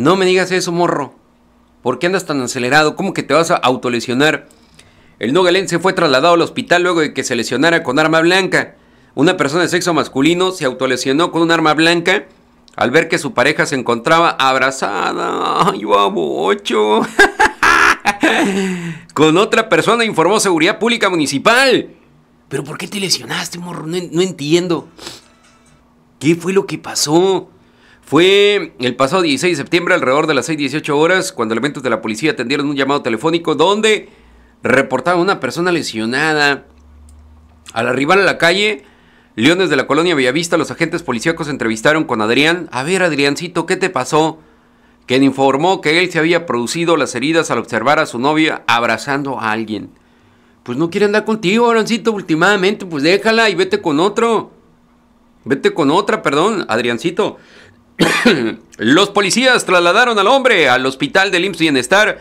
No me digas eso, morro. ¿Por qué andas tan acelerado? ¿Cómo que te vas a autolesionar? El no nogalense fue trasladado al hospital luego de que se lesionara con arma blanca. Una persona de sexo masculino se autolesionó con un arma blanca al ver que su pareja se encontraba abrazada. ¡Ay, ¡Ocho! con otra persona informó Seguridad Pública Municipal. ¿Pero por qué te lesionaste, morro? no entiendo. ¿Qué fue lo que pasó? Fue el pasado 16 de septiembre, alrededor de las 6.18 horas, cuando elementos de la policía atendieron un llamado telefónico donde reportaba una persona lesionada. Al arribar a la calle, Leones de la colonia Bellavista, los agentes policíacos entrevistaron con Adrián. A ver, Adriancito, ¿qué te pasó? Quien informó que él se había producido las heridas al observar a su novia abrazando a alguien. Pues no quiere andar contigo, Adriancito, últimamente, pues déjala y vete con otro. Vete con otra, perdón, Adriancito. Los policías trasladaron al hombre al hospital del IMSS Bienestar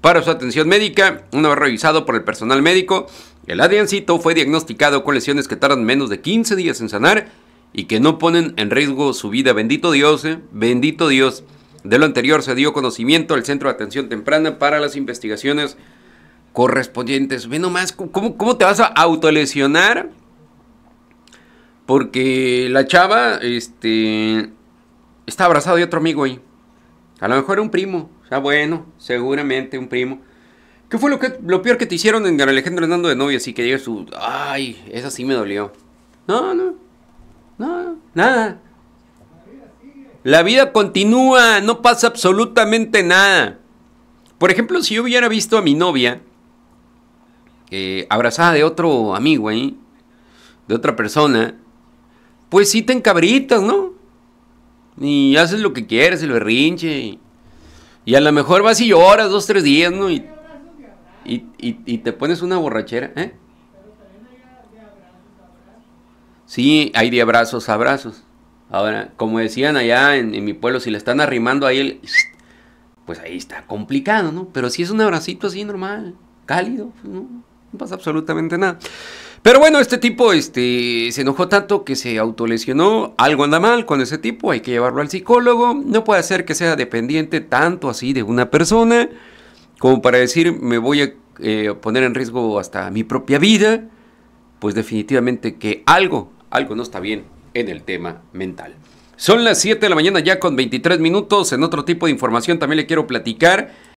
para su atención médica. Una vez revisado por el personal médico, el Adriancito fue diagnosticado con lesiones que tardan menos de 15 días en sanar y que no ponen en riesgo su vida. Bendito Dios, eh, bendito Dios. De lo anterior se dio conocimiento al Centro de Atención Temprana para las investigaciones correspondientes. Ve nomás, ¿cómo, cómo te vas a autolesionar? Porque la chava, este, está abrazado de otro amigo ahí. A lo mejor un primo. sea, bueno, seguramente un primo. ¿Qué fue lo, que, lo peor que te hicieron en Alejandro Hernando de novia? Así que digas su. Ay, esa sí me dolió. No, no. No, nada. La vida continúa, no pasa absolutamente nada. Por ejemplo, si yo hubiera visto a mi novia eh, abrazada de otro amigo ahí, de otra persona, pues sí te encabritas, ¿no? Y haces lo que quieres, el berrinche. Y, y a lo mejor vas y lloras dos, tres días, ¿no? Y, y, y te pones una borrachera, ¿eh? Sí, hay de abrazos abrazos. Ahora, como decían allá en, mi pueblo, si le están arrimando ahí el... Pues ahí está complicado, ¿no? Pero si es un abracito así normal, cálido, pues no pasa absolutamente nada. Pero bueno, este tipo este, se enojó tanto que se autolesionó. Algo anda mal con ese tipo, hay que llevarlo al psicólogo. No puede ser que sea dependiente tanto así de una persona como para decir me voy a eh, poner en riesgo hasta mi propia vida. Pues definitivamente que algo, algo no está bien en el tema mental. Son las 7 de la mañana ya con 23 minutos. En otro tipo de información también le quiero platicar